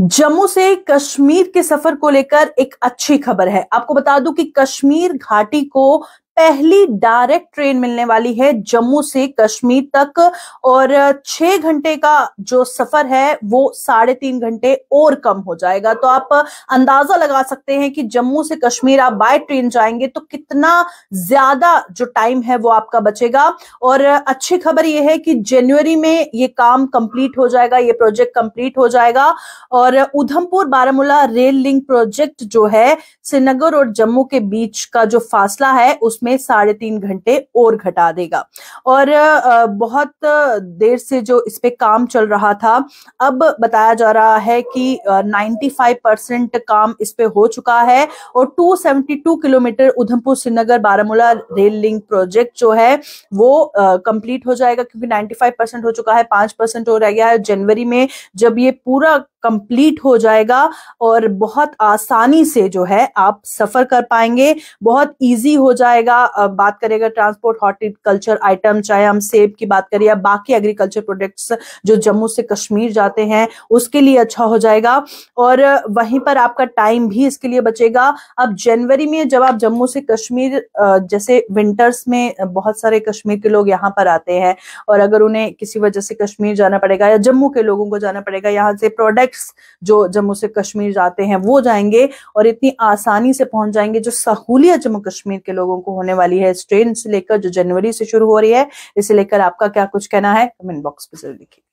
जम्मू से कश्मीर के सफर को लेकर एक अच्छी खबर है आपको बता दूं कि कश्मीर घाटी को पहली डायरेक्ट ट्रेन मिलने वाली है जम्मू से कश्मीर तक और छह घंटे का जो सफर है वो साढ़े तीन घंटे और कम हो जाएगा तो आप अंदाजा लगा सकते हैं कि जम्मू से कश्मीर आप बाय ट्रेन जाएंगे तो कितना ज्यादा जो टाइम है वो आपका बचेगा और अच्छी खबर यह है कि जनवरी में ये काम कंप्लीट हो जाएगा ये प्रोजेक्ट कंप्लीट हो जाएगा और Udhampur Baramulla rail link project जो है श्रीनगर और जम्मू के बीच का जो फासला है उसमें इसमें साढ़े तीन घंटे और घटा देगा और बहुत देर से जो इस पे काम चल रहा था अब बताया जा रहा है कि 95 परसेंट काम इस पे हो चुका है और 272 kilometre Udhampur Srinagar Baramulla rail link project जो है वो कंप्लीट हो जाएगा क्योंकि 95 परसेंट हो चुका है पांच परसेंट हो रह गया है जनवरी में जब ये पूरा कंप्लीट हो जाएगा और बहुत आसानी से जो है आप सफर कर पाएंगे बहुत इजी हो जाएगा बात करेगा ट्रांसपोर्ट हॉर्टिकल्चर आइटम चाहे हम सेब की बात करें या बाकी एग्रीकल्चर प्रोडक्ट्स जो जम्मू से कश्मीर जाते हैं उसके लिए अच्छा हो जाएगा और वहीं पर आपका टाइम भी इसके लिए बचेगा अब जनवरी में जब आप जम्मू से कश्मीर जैसे विंटर्स में बहुत सारे कश्मीर के लोग यहाँ पर आते हैं और अगर उन्हें किसी वजह से कश्मीर जाना पड़ेगा या जम्मू के लोगों को जाना पड़ेगा यहाँ से प्रोडक्ट टूरिस्ट जो जम्मू से कश्मीर जाते हैं वो जाएंगे और इतनी आसानी से पहुंच जाएंगे जो सहूलियत जम्मू कश्मीर के लोगों को होने वाली है इस ट्रेन से लेकर जो जनवरी से शुरू हो रही है इसे लेकर आपका क्या कुछ कहना है कमेंट बॉक्स में जरूर लिखिए